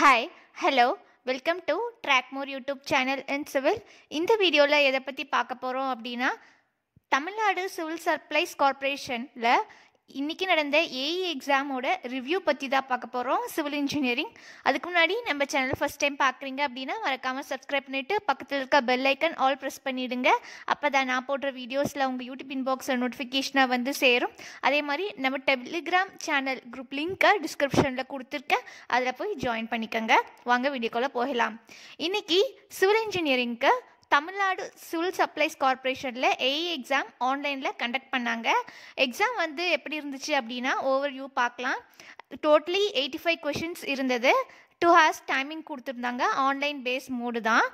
hi hello welcome to track more YouTube channel and civil இந்த வீடியோவில் எதை பற்றி பார்க்க போகிறோம் அப்படின்னா தமிழ்நாடு சிவில் சப்ளைஸ் கார்பரேஷனில் இன்றைக்கி நடந்த ஏஇ எக்ஸாமோட ரிவ்யூ பற்றி தான் பார்க்க போகிறோம் சிவில் இன்ஜினியரிங் அதுக்கு முன்னாடி நம்ம சேனல் ஃபஸ்ட் டைம் பார்க்குறீங்க அப்படின்னா மறக்காமல் சப்ஸ்கிரைப் பண்ணிவிட்டு பக்கத்தில் இருக்க பெல் ஐக்கன் ஆல் ப்ரெஸ் பண்ணிவிடுங்க அப்போ தான் நான் போடுற வீடியோஸில் உங்கள் யூடியூப் இன்பாக்ஸில் நோட்டிஃபிகேஷனாக வந்து சேரும் அதே மாதிரி நம்ம டெலிகிராம் சேனல் குரூப் லிங்க்கை டிஸ்கிரிப்ஷனில் கொடுத்துருக்கேன் அதில் போய் ஜாயின் பண்ணிக்கோங்க வாங்க வீடியோக்குள்ளே போகலாம் இன்றைக்கி சிவில் இன்ஜினியரிங்க்கு தமிழ்நாடு சிவில் சப்ளைஸ் கார்பரேஷனில் ஏஇ எக்ஸாம் ஆன்லைனில் கண்டக்ட் பண்ணாங்க எக்ஸாம் வந்து எப்படி இருந்துச்சு அப்படின்னா ஓவர் வியூ பார்க்கலாம் டோட்டலி எயிட்டி ஃபைவ் கொஷின்ஸ் இருந்தது டூ ஹார்ஸ் டைமிங் கொடுத்துருந்தாங்க ஆன்லைன் பேஸ் மோடு தான்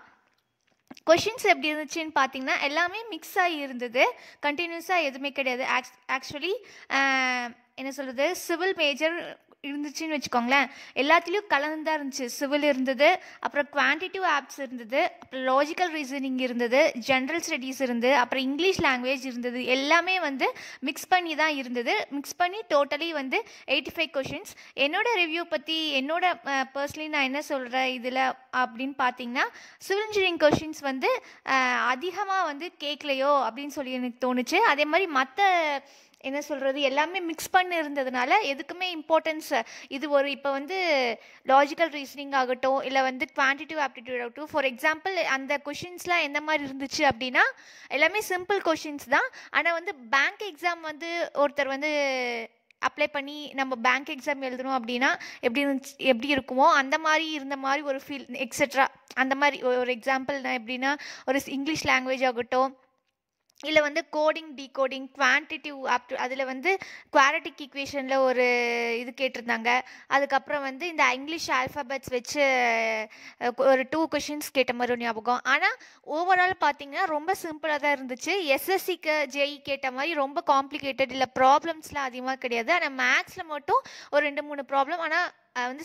கொஷின்ஸ் எப்படி இருந்துச்சுன்னு பார்த்தீங்கன்னா எல்லாமே மிக்ஸ் ஆகி இருந்தது கண்டினியூஸாக எதுவுமே கிடையாது ஆக்சுவலி என்ன சொல்கிறது சிவில் மேஜர் இருந்துச்சுன்னு வச்சுக்கோங்களேன் எல்லாத்துலேயும் கலந்துதான் இருந்துச்சு சிவில் இருந்தது அப்புறம் குவான்டிட்டிவ் ஆப்ஸ் இருந்தது அப்புறம் லாஜிக்கல் ரீசனிங் இருந்தது ஜென்ரல் ஸ்டடீஸ் இருந்தது அப்புறம் இங்கிலீஷ் லாங்குவேஜ் இருந்தது எல்லாமே வந்து மிக்ஸ் பண்ணி தான் இருந்தது மிக்ஸ் பண்ணி டோட்டலி வந்து எயிட்டி ஃபைவ் கொஷின்ஸ் என்னோடய ரிவ்யூ பற்றி என்னோட பர்சனலி நான் என்ன சொல்கிறேன் இதில் அப்படின்னு பார்த்தீங்கன்னா சிவில் இன்ஜினியரிங் கொஷின்ஸ் வந்து அதிகமாக வந்து கேட்கலையோ அப்படின்னு சொல்லி எனக்கு தோணுச்சு அதே மாதிரி மற்ற என்ன சொல்கிறது எல்லாமே மிக்ஸ் பண்ணி இருந்ததுனால எதுக்குமே இம்பார்ட்டன்ஸ் இது ஒரு இப்போ வந்து லாஜிக்கல் ரீசனிங் ஆகட்டும் இல்லை வந்து குவான்டிட்டிவ் ஆப்டிடியூட் ஆகட்டும் ஃபார் எக்ஸாம்பிள் அந்த கொஷின்ஸ்லாம் எந்த மாதிரி இருந்துச்சு அப்படின்னா எல்லாமே சிம்பிள் கொஷின்ஸ் தான் ஆனால் வந்து பேங்க் எக்ஸாம் வந்து ஒருத்தர் வந்து அப்ளை பண்ணி நம்ம பேங்க் எக்ஸாம் எழுதணும் அப்படின்னா எப்படி இருந்துச்சு எப்படி இருக்குமோ அந்த மாதிரி இருந்த மாதிரி ஒரு ஃபீல் எக்ஸட்ரா அந்த மாதிரி ஒரு எக்ஸாம்பிள் எப்படின்னா ஒரு இங்கிலீஷ் லாங்குவேஜ் ஆகட்டும் இல்லை வந்து கோடிங் டிகோடிங் குவான்டிட்டிவ் ஆப்ட் அதில் வந்து குவாரிட்டிக் ஈக்குவேஷனில் ஒரு இது கேட்டிருந்தாங்க அதுக்கப்புறம் வந்து இந்த இங்கிலீஷ் ஆல்ஃபபெட்ஸ் வச்சு ஒரு டூ கொஷின்ஸ் கேட்ட மாதிரி ஞாபகம் ஆனால் ஓவரால் பார்த்தீங்கன்னா ரொம்ப சிம்பிளாக தான் இருந்துச்சு எஸ்எஸ்சிக்கு ஜெய் e கேட்ட மாதிரி ரொம்ப காம்ப்ளிகேட்டட் இல்லை ப்ராப்ளம்ஸ்லாம் அதிகமாக கிடையாது ஆனால் மேக்ஸில் மட்டும் ஒரு ரெண்டு மூணு ப்ராப்ளம் ஆனால் வந்து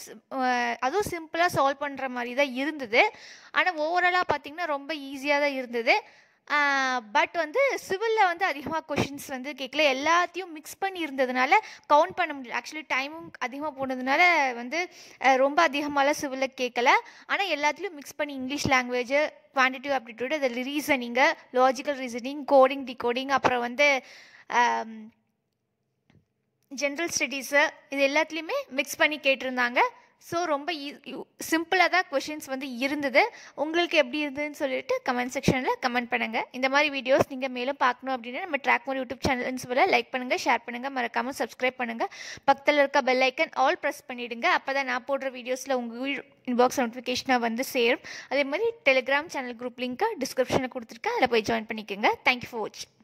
அதுவும் சிம்பிளாக சால்வ் பண்ணுற மாதிரி தான் இருந்தது ஆனால் ஓவராலாக பார்த்தீங்கன்னா ரொம்ப ஈஸியாக தான் இருந்தது பட் வந்து சிவிலில் வந்து அதிகமாக கொஷின்ஸ் வந்து கேட்கல எல்லாத்தையும் மிக்ஸ் பண்ணி இருந்ததுனால கவுண்ட் பண்ண முடியல ஆக்சுவலி டைமும் அதிகமாக போனதுனால வந்து ரொம்ப அதிகமாகலாம் சிவிலில் கேட்கல ஆனால் எல்லாத்துலேயும் மிக்ஸ் பண்ணி இங்கிலீஷ் லாங்குவேஜு குவான்டிட்டிவ் அப்டிடியூட் அதில் reasoning logical reasoning coding decoding அப்புறம் வந்து ஜென்ரல் ஸ்டடீஸு இது எல்லாத்துலேயுமே மிக்ஸ் பண்ணி கேட்டிருந்தாங்க ஸோ ரொம்ப சிம்பிளாக தான் கொஷின்ஸ் வந்து இருந்தது உங்களுக்கு எப்படி இருந்ததுன்னு சொல்லிட்டு கமெண்ட் செக்ஷனில் கமெண்ட் பண்ணுங்கள் இந்த மாதிரி வீடியோஸ் நீங்கள் மேலும் பார்க்கணும் அப்படின்னா நம்ம ட்ராக் மோர் யூடியூப் சேனல்ஸ் போல லைக் பண்ணுங்கள் ஷேர் பண்ணுங்கள் மறக்காமல் சப்ஸ்கிரைப் பண்ணுங்கள் பக்கத்தில் இருக்க பெல் ஐக்கன் ஆல் ப்ரெஸ் பண்ணிவிடுங்க அப்போ தான் நான் போடுற வீடியோஸில் உங்கள் இன்பாக்ஸ் நோட்டிஃபிகேஷனாக வந்து சேரும் அதே மாதிரி டெலிகிராம் சேனல் குரூப் லிங்க்கை டிஸ்கிரிப்ஷனில் கொடுத்துருக்கேன் அதில் போய் ஜாயின் பண்ணிக்கோங்க தேங்க்யூ ஃபார் வாட்சிங்